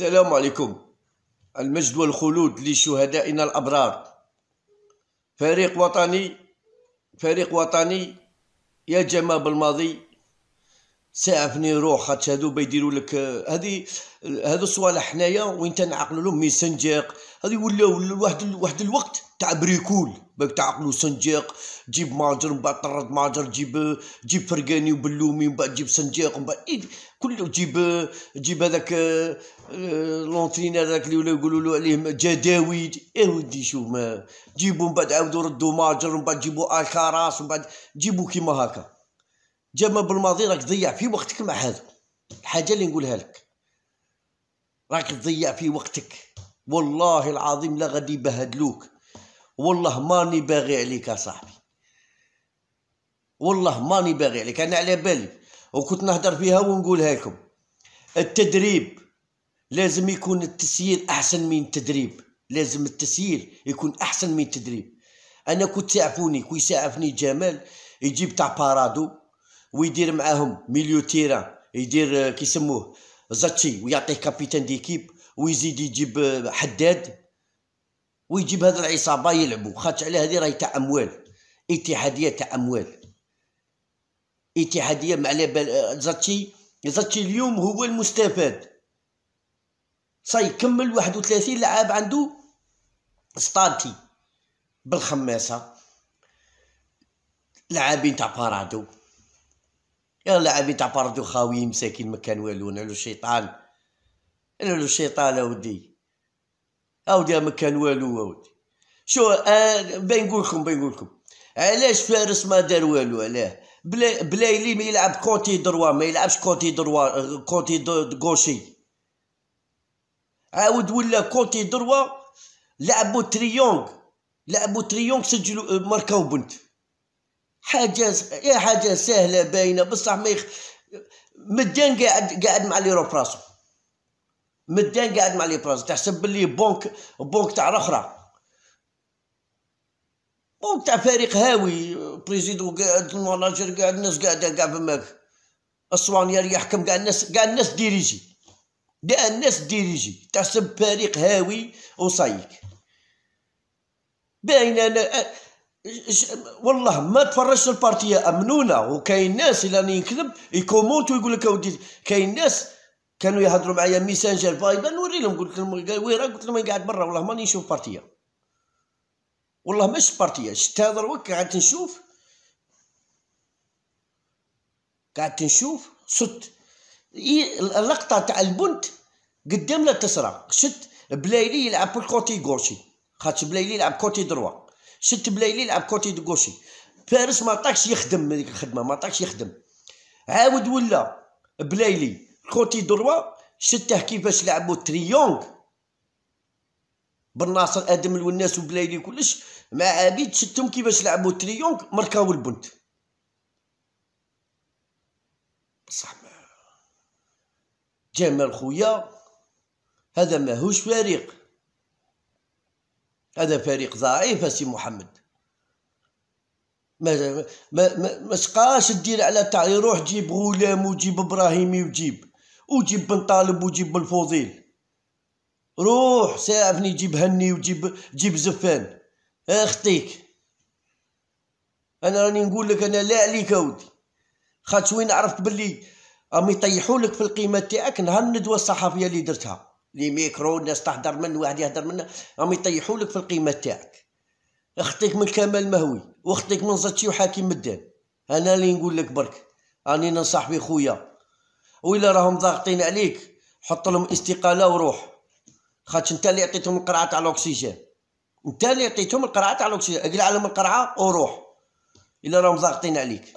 السلام عليكم المجد والخلود لشهدائنا الأبرار فريق وطني فريق وطني يا جماعة بالماضي ساعفني روح خاطش هادو بيديروا لك هذه هادو الصوالح حنايا وين تنعقلوا لهم ميسنجر هادي ولاو لواحد واحد الوقت تاع بريكول باك تعقلو سنجاق جيب ماجر من بعد طرد ماجر جيب جيب فرقاني وبلومي من بعد جيب سنجاق من بعد إيه، كله جيب جيب هذاك آه، لونترين هذاك اللي ولا يقولوا له عليه جداوي ايه ودي شوف ما جيبو من بعد عاودوا ردوا ماجر من بعد جيبوا الكراس من بعد جيبوا كيما هكا جا بالماضي راك ضيع في وقتك مع هذا الحاجه اللي نقولها لك راك تضيع في وقتك والله العظيم لا غادي يبهدلوك والله ماني باغي عليك صاحبي والله ماني باغي عليك انا على بالي وكنت نهضر فيها ونقولها لكم التدريب لازم يكون التسيير احسن من التدريب لازم التسيير يكون احسن من التدريب انا كنت تعفوني كي يسعفني جمال يجيب تاع بارادو ويدير معاهم ميليو تيرا يدير كيسموه زاتشي ويعطيه كابيتان ديكيب ويزيد يجيب حداد ويجيب هاد العصابه يلعبوا خاطش على هذه راهي تاع اموال اتحاديه تاع اموال اتحاديه مع على زاتشي زاتشي اليوم هو المستفاد صاي كمل 31 لعاب عنده ستانتي بالخماسه لاعبين تاع بارادو يا لاعبين تاع بارادو خاويين مساكين ما كان والو انا لو شيطان انا لو شيطان اودي اودي ما كان والو اودي شو آه بين نقولكم لكم نقولكم لكم علاش فارس ما دار والو علاه بلا بلايلي ما يلعب كوتي دروا ما يلعبش كوتي دروا كوتي غوشي عاود ولا كوتي دروا لعبوا تريونغ لعبوا تريونغ سجلوا آه، ماركاو بنت حاجه يا حاجه سهله باينه بصح ما يخ... مدان قاعد قاعد مع لي راسو مدان قاعد مع لي براز تحسب بلي بونك بونك تاع اخرى بونك تاع فريق هاوي بريزيدو قاعد المناجر قاعد الناس قاعده قاعد بماك الصوانيار يحكم قاع الناس قاع الناس ديريجي قاع الناس ديريجي تحسب فريق هاوي وصايك باين انا والله ما تفرجت البارتية امنونه وكاين ناس الى راني نكذب يكومونت ويقول لك اودي كاين ناس كانوا يهضروا معايا ميسنجر فايبر نوري لهم قلت لهم وين قلت لهم قاعد برا والله ماني نشوف بارتيه والله مش بارتيه شفت هذا دروك قعدت نشوف قعدت نشوف اي اللقطه تاع البنت قدام لا تسرى شت بلايلي يلعب بالكوتي غوشي خاطر بلايلي يلعب كوتي دروا شت بلايلي يلعب كوتي غوشي فارس ما طاقش يخدم هذيك الخدمه ما طاقش يخدم عاود ولا بلايلي كوتي دروا شته كيفاش لعبوا تريونغ بن ناصر ادم والناس وبلايلي كلش مع عبيد شتهم كيفاش لعبوا تريونغ مركاو البنت بصح جمال خويا هذا ماهوش فريق هذا فريق ضعيف سي محمد ما ما ما, ما سقاش دير على تاع روح جيب غلام وجيب ابراهيمي وجيب وجيب بن طالب وجيب بن فوزيل روح سافني جيب هني وجيب جيب زفان اختيك انا راني نقول لك انا لا عليك اودي خاطش وين عرفت بلي راهم يطيحوا لك في القيمه تاعك نهار الندوه الصحفيه اللي درتها لي ميكرو الناس تحضر من واحد يهدر منه راهم يطيحوا لك في القيمه تاعك اختيك من كمال مهوي واختيك من زتشي وحاكم مدان انا اللي نقول لك برك راني ننصح بخويا وإلا راهم ضاغطين عليك حط لهم استقالة وروح خاطش أنت اللي عطيتهم القرعة تاع الأكسجين أنت اللي عطيتهم القرعة تاع الأكسجين اقلع لهم القرعة وروح إلا راهم ضاغطين عليك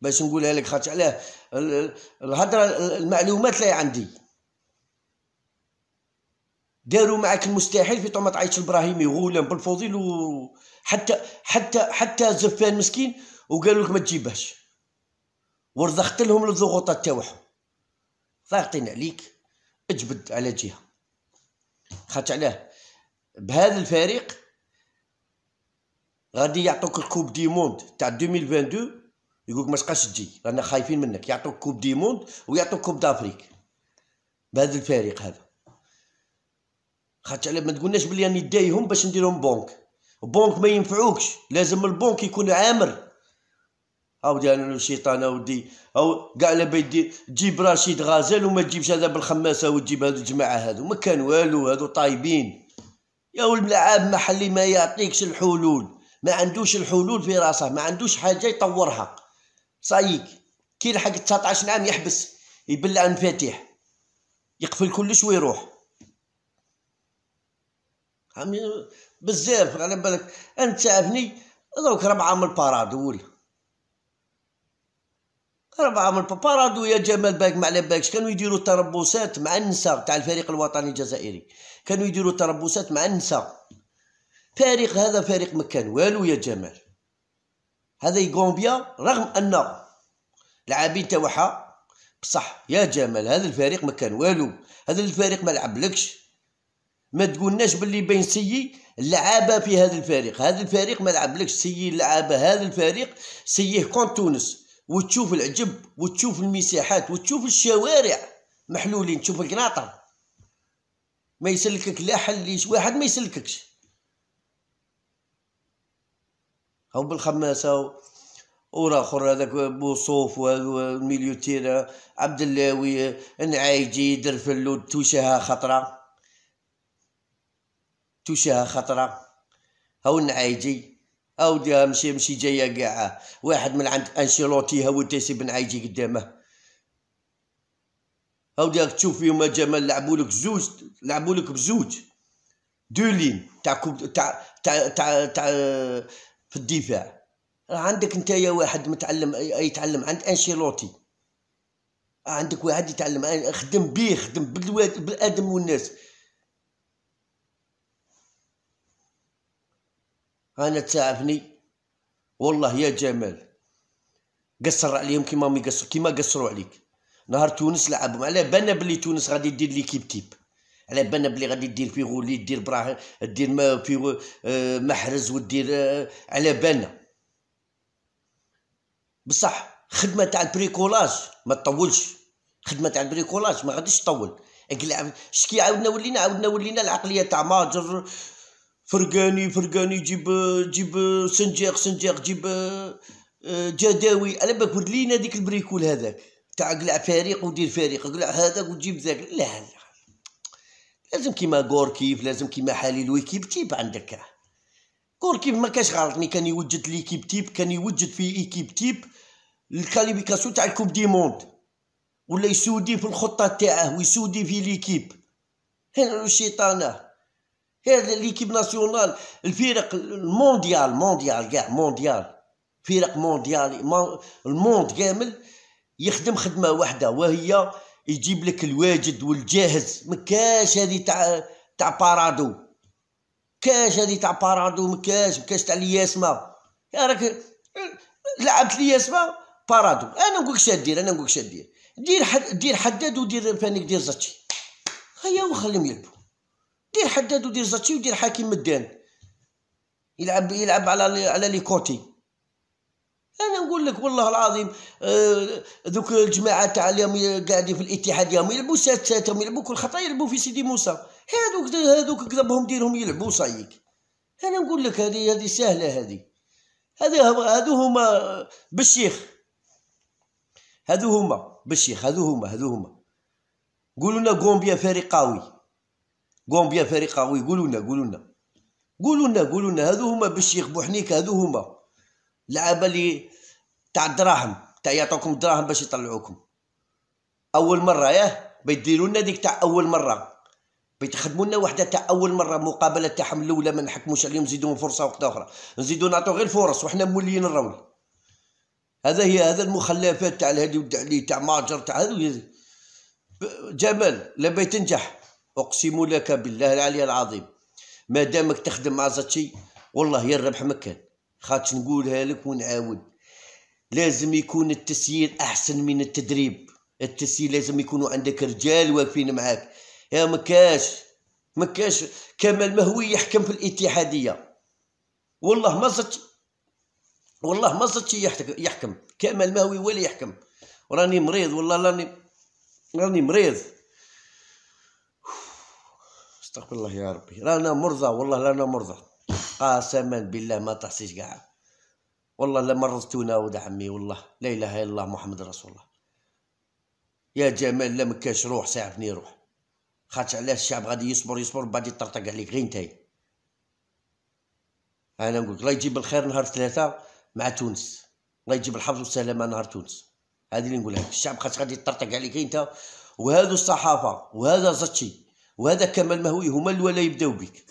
باش نقولها لك خاطش علاه الهضره المعلومات اللي عندي داروا معك المستحيل في طعمة عيش البراهيمي غولان بالفضيل وحتى حتى حتى زفان مسكين وقالوا لك ما تجيبهاش ورزخت لهم الضغوطات تاعهم ضاغطين عليك اجبد على جهه خاطر علاه بهذا الفريق غادي يعطوك الكوب دي موند تاع 2022 يقولك ما تبقاش تجي رانا خايفين منك يعطوك كوب دي موند ويعطوك كوب دافريك بهذا الفريق هذا خاطر علاه ما تقولناش بلي راني دايهم باش نديرهم بونك بونك ما ينفعوكش لازم البونك يكون عامر اودي انا الشيطان اودي او كاع على بالي تجيب رشيد غزال وما تجيبش هذا بالخماسه وتجيب هذو الجماعه هذو ما كان والو هذو طايبين يا الملعب محلي ما يعطيكش الحلول ما عندوش الحلول في راسه ما عندوش حاجه يطورها صايك كي لحق 19 عام يحبس يبلع مفاتيح يقفل كلش ويروح بزاف على بالك انت عافني دروك راه عامل بارادول راه من بابارادو يا جمال باك ما على بالكش كانوا يديروا تربصات مع النساء تاع الفريق الوطني الجزائري كانوا يديروا تربصات مع النساء فريق هذا فريق ما كان والو يا جمال هذا يغومبيا رغم ان لاعبين تاعها بصح يا جمال هذا الفريق ما كان والو هذا الفريق ما لعبلكش ما تقولناش باللي بين سيي اللعابه في هذا الفريق هذا الفريق ما لعبلكش سيي اللعابه هذا الفريق سييه كون تونس وتشوف العجب وتشوف المساحات وتشوف الشوارع محلولين تشوف القناطر ما يسلكك لا حليش واحد ما يسلككش هاو بالخماسه وراخر هذاك بوصوف والميليوتير عبد اللاوي نعايجي درفلو توشها خطره توشها خطره هاو نعايجي اوديها مشي مشي جايه كاع واحد من عند انشيلوتي هو تيسي بن عايجي قدامه هاودي راك تشوف فيهم جمال لعبوا لك زوج لعبوا لك بزوج دولين تاع كوب تاع تاع تاع تا... في الدفاع عندك انت يا واحد متعلم يتعلم عند انشيلوتي عندك واحد يتعلم خدم بيه خدم بالواد بالادم والناس انا تعبني والله يا جمال قصر عليهم كيما ما يقصر كيما قصروا عليك نهار تونس لعبهم على بالنا بلي تونس غادي دير ليكيب كيب على بالنا بلي غادي دير غولي دير براهيم دير ما فيغو آه، محرز ودير آه، على بالنا بصح خدمه تاع البريكولاج ما تطولش خدمه تاع البريكولاج ما غاديش تطول اقلع شكي عاودنا ولينا عاودنا ولينا العقليه تاع ماجر فرقاني فرقاني جيب جيب سنجاق سنجاق جيب آه، جداوي على بالك ورد لينا ديك البريكول هذاك تاع قلع فريق ودير فريق قلع هذاك وتجيب ذاك لا لا لازم كيما غوركيف لازم كيما حالي لويكيب تيب عندك غوركيف ما كاش غلط مي كان يوجد ليكيب تيب كان يوجد في ايكيب تيب الكاليفيكاسيون تاع الكوب دي موند ولا يسودي في الخطه تاعه ويسودي في ليكيب هنا الشيطانه هذا ليكيب ناسيونال الفرق المونديال مونديال كاع مونديال فرق مونديال الموند كامل يخدم خدمه واحده وهي يجيب لك الواجد والجاهز مكاش هذه تاع تاع بارادو كاش هذه تاع بارادو مكاش مكاش تاع يا راك لعبت الياسما بارادو انا نقولك شا دير انا نقولك شا دير دير حد دير حداد ودير فانيك دير زتشي هيا وخليهم يلعبوا دير حداد ودير زاتشي ودير حكيم مدان يلعب يلعب على على لي كوتي انا نقول لك والله العظيم آه، ذوك الجماعه تاع اليوم قاعدين في الاتحاد يوم يلعبوا ساتاتهم يلعبوا كل خطا يلعبوا في سيدي موسى هذوك هذوك كذبهم ديرهم يلعبوا صايك انا نقول لك هذه هذه سهله هذه هذه هذو هما بالشيخ هذو هما بالشيخ هذو هما هذو هما قولوا لنا كومبيا فريق قوي قوم بيان فريق قوي قولوا لنا قولوا لنا قولوا لنا قولوا لنا هذو هما بالشيخ حنيك هذو هما لعابه اللي تاع الدراهم تاع يعطوكم الدراهم باش يطلعوكم اول مره ياه بيديروا لنا ديك تاع اول مره بيتخدموا لنا وحده تاع اول مره مقابله تاعهم الاولى ما نحكموش عليهم نزيدوهم فرصه وقت اخرى نزيدو نعطيو غير فرص وحنا موليين الرول هذا هي هذا المخلفات تاع هذه تاع ماجر تاع هذو جمال لا بيتنجح اقسم لك بالله العلي العظيم ما دامك تخدم مع زاتشي والله يا الربح مكان خاطش نقولها لك ونعاود لازم يكون التسيير احسن من التدريب التسيير لازم يكونوا عندك رجال واقفين معاك يا مكاش مكاش كمال مهوي يحكم في الاتحاديه والله ما زاتشي والله ما زاتشي يحكم كمال مهوي ولا يحكم راني مريض والله راني راني مريض استغفر الله يا ربي رانا مرضى والله رانا مرضى قسما بالله ما تحصيش كاع والله لا مرضتونا ود عمي والله لا اله الا الله محمد رسول الله يا جمال لا مكاش روح ساعدني روح خاطر علاش الشعب غادي يصبر يصبر بعد يطرطق عليك غير نتايا انا نقولك الله يجيب الخير نهار ثلاثة مع تونس الله يجيب الحفظ والسلامة نهار تونس هذه اللي نقولها لك الشعب خاطر غادي يطرطق عليك انت وهذو الصحافة وهذا زتشي وهذا كمال مهوي هما اللي ولا يبداو بك